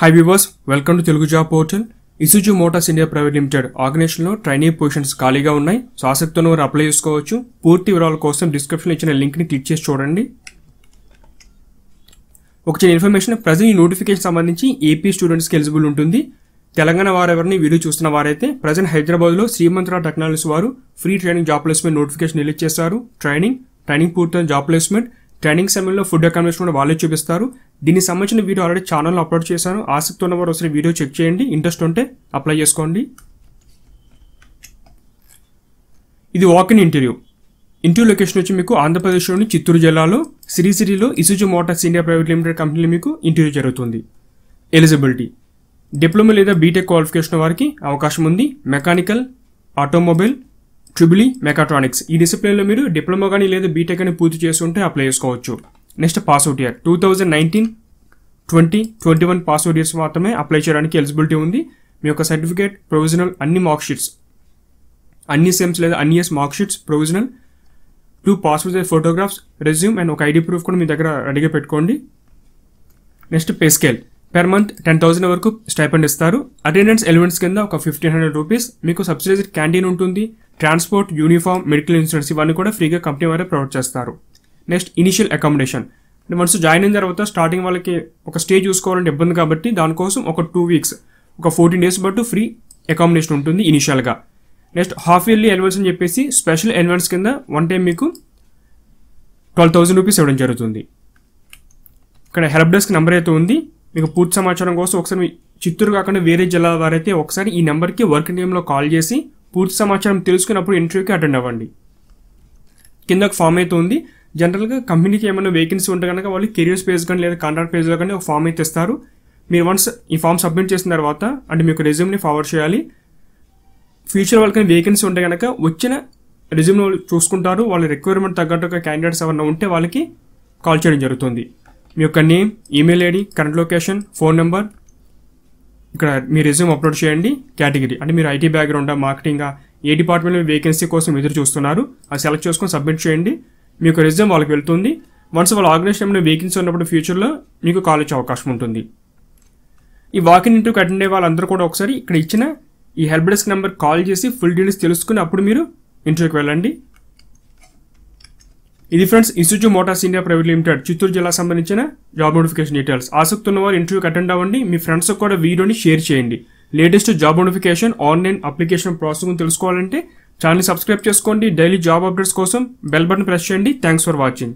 high viewers welcome to Telugu job portal Isuzu Motors India private Limited ఆర్గనైజేషన్లో training positions ఖాళీగా ఉన్నాయి so ఆసక్తితో వారు అప్లై చేసుకోవచ్చు పూర్తి వివరాల కోసం డిస్క్రిప్షన్లో ఇచ్చిన లింక్ని క్లిక్ చేసి చూడండి ఒక చిన్న ఇన్ఫర్మేషన్ ప్రజెంట్ ఈ నోటిఫికేషన్ సంబంధించి ఏపీ స్టూడెంట్స్కి ఎలిజిబుల్ ఉంటుంది తెలంగాణ వారెవరిని వీడియో చూస్తున్న వారైతే ప్రజెంట్ హైదరాబాద్లో శ్రీమంతరావు టెక్నాలజీస్ వారు free training job placement notification release చేస్తారు ట్రైనింగ్ ట్రైనింగ్ పూర్తయిన జాబ్ ప్లేస్మెంట్ ట్రైనింగ్ సమయంలో ఫుడ్ అకామిడేషన్ కూడా వాళ్ళే చూపిస్తారు దీనికి సంబంధించిన వీడియో ఆల్రెడీ ఛానల్లో అప్లోడ్ చేశాను ఆసక్తి ఉన్నవారు ఒకసారి వీడియో చెక్ చేయండి ఇంట్రెస్ట్ ఉంటే అప్లై చేసుకోండి ఇది walk in interview interview location వచ్చి మీకు ఆంధ్రప్రదేశ్లోని చిత్తూరు జిల్లాలో సిరీలో Isuzu Motors India private Limited కంపెనీలో మీకు ఇంటర్వ్యూ జరుగుతుంది ఎలిజిబిలిటీ డిప్లొమా లేదా బీటెక్ క్వాలిఫికేషన్ వారికి అవకాశం ఉంది మెకానికల్ ఆటోమొబైల్ ట్రిబులీ మెకాట్రానిక్స్ ఈ డిసిప్లిన్లో మీరు డిప్లొమా కానీ లేదా బీటెక్ అని పూర్తి ఉంటే అప్లై చేసుకోవచ్చు next passout year two thousand nineteen twenty twenty one passout years మాత్రమే అప్లై చేయడానికి ఎలిజిబిలిటీ ఉంది మీ యొక్క సర్టిఫికేట్ ప్రొవిజనల్ అన్ని మార్క్ షీట్స్ అన్ని సెమ్స్ లేదా అన్ని years mark sheets provisional two passport size photographs resume and ఒక ఐడి ప్రూఫ్ కూడా మీ దగ్గర రెడీగా పెట్టుకోండి next pay scale per month ten thousand వరకు స్టైపెండ్ ఇస్తారు అటెండెన్స్ ఎలిమెంట్స్ కింద ఒక ఫిఫ్టీన్ హండ్రెడ్ రూపీస్ మీకు సబ్సిడైజ్డ్ క్యాంటీన్ ఉంటుంది ట్రాన్స్పోర్ట్ యూనిఫామ్ మెడికల్ ఇన్సూరెన్స్ ఇవన్నీ కూడా ఫ్రీగా కంపెనీ వారే ప్రొవైడ్ చేస్తారు నెక్స్ట్ ఇనిషియల్ అకామిడేషన్ అంటే మనసు జాయిన్ అయిన తర్వాత స్టార్టింగ్ వాళ్ళకి ఒక స్టే చూసుకోవాలంటే ఇబ్బంది కాబట్టి దానికోసం ఒక టూ వీక్స్ ఒక ఫోర్టీన్ డేస్ బట్టు ఫ్రీ అకామిడేషన్ ఉంటుంది ఇనిషియల్గా నెక్స్ట్ హాఫ్ ఇయర్లీ అడ్వాన్స్ అని చెప్పేసి స్పెషల్ అడ్వాన్స్ కింద వన్ టైం మీకు ట్వెల్వ్ థౌసండ్ రూపీస్ ఇవ్వడం జరుగుతుంది ఇక్కడ హెల్ప్ డెస్క్ నెంబర్ అయితే ఉంది మీకు పూర్తి సమాచారం కోసం ఒకసారి చిత్తూరు కాకుండా వేరే వారు వారైతే ఒకసారి ఈ నెంబర్కి వర్క్ టైంలో కాల్ చేసి పూర్తి సమాచారం తెలుసుకున్నప్పుడు ఇంటర్వ్యూకి అటెండ్ అవ్వండి కింద ఒక ఫామ్ అయితే ఉంది జనరల్గా కంపెనీకి ఏమైనా వేకెన్సీ ఉంటే కనుక వాళ్ళు కెరియర్స్ పేజ్ కానీ లేదా కాంట్రాక్ట్ పేజ్లో కానీ ఒక ఫామ్ అయితే ఇస్తారు మీరు వన్స్ ఈ ఫామ్ సబ్మిట్ చేసిన తర్వాత అంటే మీకు రెజ్యూమ్ని ఫార్వర్డ్ చేయాలి ఫ్యూచర్ వాళ్ళకి వేకెన్సీ ఉంటే కనుక వచ్చిన రెజ్యూమ్ చూసుకుంటారు వాళ్ళ రిక్వైర్మెంట్ తగ్గట్టుగా క్యాండిడేట్స్ ఎవరైనా ఉంటే వాళ్ళకి కాల్ చేయడం జరుగుతుంది మీ యొక్క name email ID current location phone number ఇక్కడ మీ రెజ్యూమ్ అప్లోడ్ చేయండి కేటగిరీ అంటే మీరు ఐటీ బ్యాక్గ్రౌండా మార్కెటింగా ఏ డిపార్ట్మెంట్లో వేకెన్సీ కోసం ఎదురు చూస్తున్నారు అది సెలెక్ట్ చేసుకొని సబ్మిట్ చేయండి మీకు రెజ్యూమ్ వాళ్ళకి వెళ్తుంది వన్స్ వాళ్ళ ఆర్గనైజేషన్ వేకెన్సీ ఉన్నప్పుడు ఫ్యూచర్లో మీకు కాల్ వచ్చే అవకాశం ఉంటుంది ఈ వాకిన్ ఇంటర్వ్యూకి అటెండ్ అయ్యే వాళ్ళందరూ కూడా ఒకసారి ఇక్కడ ఇచ్చిన ఈ హెల్ప్ డెస్క్ నెంబర్ కాల్ చేసి ఫుల్ డీటెయిల్స్ తెలుసుకుని అప్పుడు మీరు ఇంటర్వ్యూకి వెళ్ళండి ఇది friends institute motors India private limited Chittoor జిల్లా సంబంధించిన జాబ్ నోటిఫికేషన్ డీటెయిల్స్ ఆసక్తి ఉన్నవారు ఇంటర్వ్యూకి అటెండ్ అవ్వండి మీ ఫ్రెండ్స్ కూడా వీడియోని షేర్ చేయండి latest job notification online application process తెలుసుకోవాలంటే ఛానల్ సబ్స్క్రైబ్ చేసుకోండి డైలీ జాబ్ అప్డేట్స్ కోసం బెల్ బటన్ ప్రెస్ చేయండి థ్యాంక్స్ ఫర్ వాచింగ్